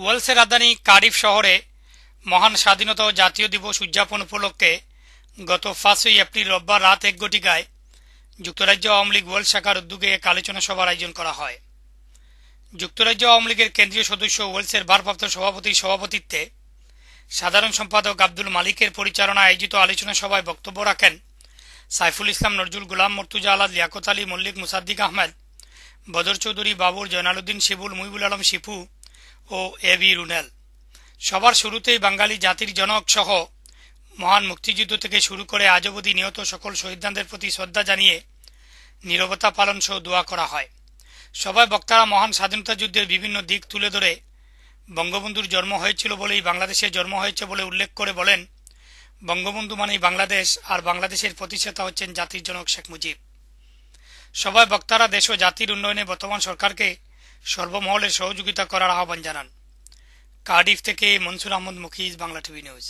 ওয়েলসের রাজধানী কারিফ শহরে মহান স্বাধীনতা ও জাতীয় দিবস উদযাপন উপলক্ষে গত পাঁচই এপ্রিল রোববার রাত এক গটিকায় যুক্তরাজ্য আওয়ামী লীগ ওয়েলস শাখার উদ্যোগে এক আলোচনা সভার আয়োজন করা হয় যুক্তরাজ্য আওয়ামী লীগের কেন্দ্রীয় সদস্য ওয়েলসের ভারপ্রাপ্ত সভাপতির সভাপতিত্বে সাধারণ সম্পাদক আব্দুল মালিকের পরিচালনায় আয়োজিত আলোচনা সভায় বক্তব্য রাখেন সাইফুল ইসলাম নজরুল গুলাম মর্তুজা আলাদ লিয়াকত আলী মল্লিক মুসাদ্দিক আহমেদ বদর চৌধুরী বাবুর জয়নালুদ্দিন শিবুল মুইবুল আলম শিপু ও এ বি রুনেল সবার শুরুতেই বাঙালি জাতির জনক সহ মহান মুক্তিযুদ্ধ থেকে শুরু করে আজ অবধি নিহত সকল শহীদদানদের প্রতি শ্রদ্ধা জানিয়ে নিরবতা পালন সহ দোয়া করা হয় সবাই বক্তারা মহান স্বাধীনতা যুদ্ধের বিভিন্ন দিক তুলে ধরে বঙ্গবন্ধুর জন্ম হয়েছিল বলেই বাংলাদেশে জন্ম হয়েছে বলে উল্লেখ করে বলেন বঙ্গবন্ধু মানেই বাংলাদেশ আর বাংলাদেশের প্রতিষ্ঠাতা হচ্ছেন জাতির জনক শেখ মুজিব সবাই বক্তারা দেশ ও জাতির উন্নয়নে বর্তমান সরকারকে সর্বমহলের সহযোগিতা করার আহ্বান জানান কার্ডিফ থেকে মনসুর আহমদ মুখিজ বাংলা টিভি নিউজ